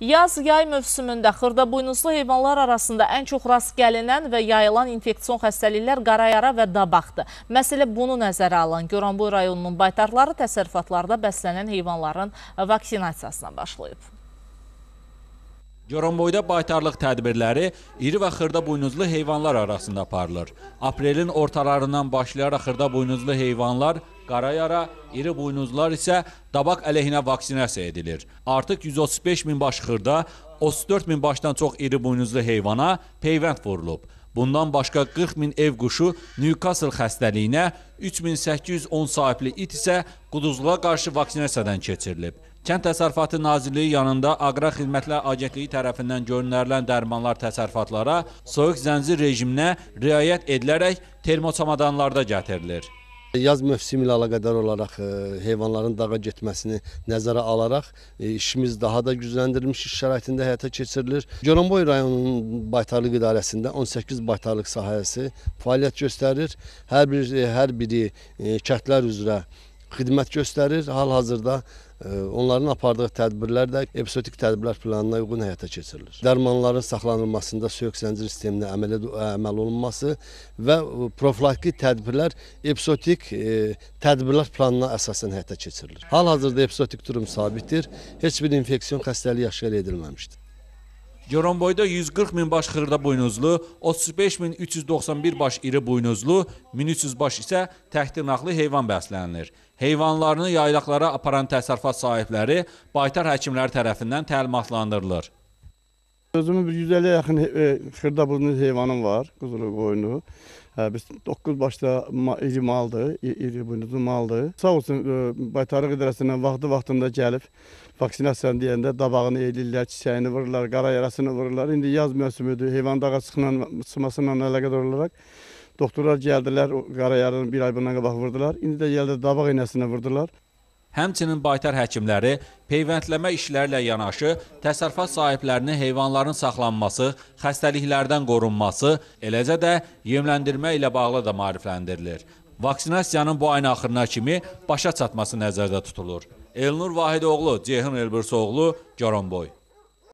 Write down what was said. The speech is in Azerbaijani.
Yaz-yay mövsümündə xırdabuynuzlu heyvanlar arasında ən çox rast gəlinən və yayılan infeksion xəstəliklər qarayara və dabaqdır. Məsələ bunu nəzərə alan Göranboy rayonunun baytarları təsərrüfatlarda bəslənən heyvanların vaksinasiyasına başlayıb. Göranboyda baytarlıq tədbirləri iri və xırda buynuzlu heyvanlar arasında aparılır. Aprelin ortalarından başlayaraq xırda buynuzlu heyvanlar qarayara, iri buynuzlar isə dabaq əleyhinə vaksinasiya edilir. Artıq 135 min baş xırda, 34 min başdan çox iri buynuzlu heyvana peyvənd vurulub. Bundan başqa 40 min ev quşu Newcastle xəstəliyinə, 3810 sahibli it isə quduzluğa qarşı vaksinasiyadan keçirilib. Kənd Təsərrüfatı Nazirliyi yanında Aqrar Xidmətlər Agentliyi tərəfindən göndərilən dərmanlar təsərrüfatlara soyuq zənzir rejiminə riayət edilərək termoçamadanlarda gətirilir. Yaz mövsümü ilə əlaqədar olaraq e, heyvanların dağa getməsini nəzərə alaraq e, işimiz daha da gücləndirilmiş iş şəraitində həyata keçirilir. Goranboy rayonunun baytarlıq idarəsində 18 baytarlıq sahəsi fəaliyyət göstərir. Hər bir e, hər biri kəndlər üzrə xidmət göstərir. Hal-hazırda e, onların apardığı tədbirlər də epizotik tədbirlər planına uyğun həyata keçirilir. Dərmanların saxlanılmasında söhük zəncir sisteminə əməl, e, əməl olunması və e, profilaktik tədbirlər epizotik tədbirlər planına əsasən həyata keçirilir. Hal-hazırda epizotik durum sabitdir. Heç bir infeksiyon xəstəliyi aşkar edilməmişdir. Goranboyda 140 min baş xırda buynuzlu, 35 min 391 baş iri buynuzlu, 1300 baş isə təhtirnaqlı heyvan bəslənilir. Heyvanlarını yaylaqlara aparan təsərrüfat sahibləri baytar həkimləri tərəfindən təlimatlandırılır. Özümün 150 yaxın e, xırda burnu heyvanım var, quzulu qoyunu. Hə, biz 9 başda iri maldır, iri buynuzlu maldır. Sağ olsun e, baytarlıq idarəsindən vaxtı-vaxtında gəlib vaksinasiyanı deyəndə dabağını eylirlər, çiçəyini vururlar, qara yarasını vururlar. İndi yaz mövsümüdür, heyvan dağa çıxmasıyla əlaqədar olaraq doktorlar gəldilər, qara yaranı bir ay bundan qabaq vurdular. İndi də gəldi dabaq eynəsinə vurdular. Həmçinin baytar həkimləri peyvəndləmə işləri ilə yanaşı təsərrüfat sahiblərini heyvanların saxlanması, xəstəliklərdən qorunması, eləcə də yemləndirmə ilə bağlı da maarifləndirilir. Vaksinasiyanın bu ayın axırına kimi başa çatması nəzərdə tutulur. Elnur Vahidoğlu, Ceyhun Elbirsoğlu, Goronboy.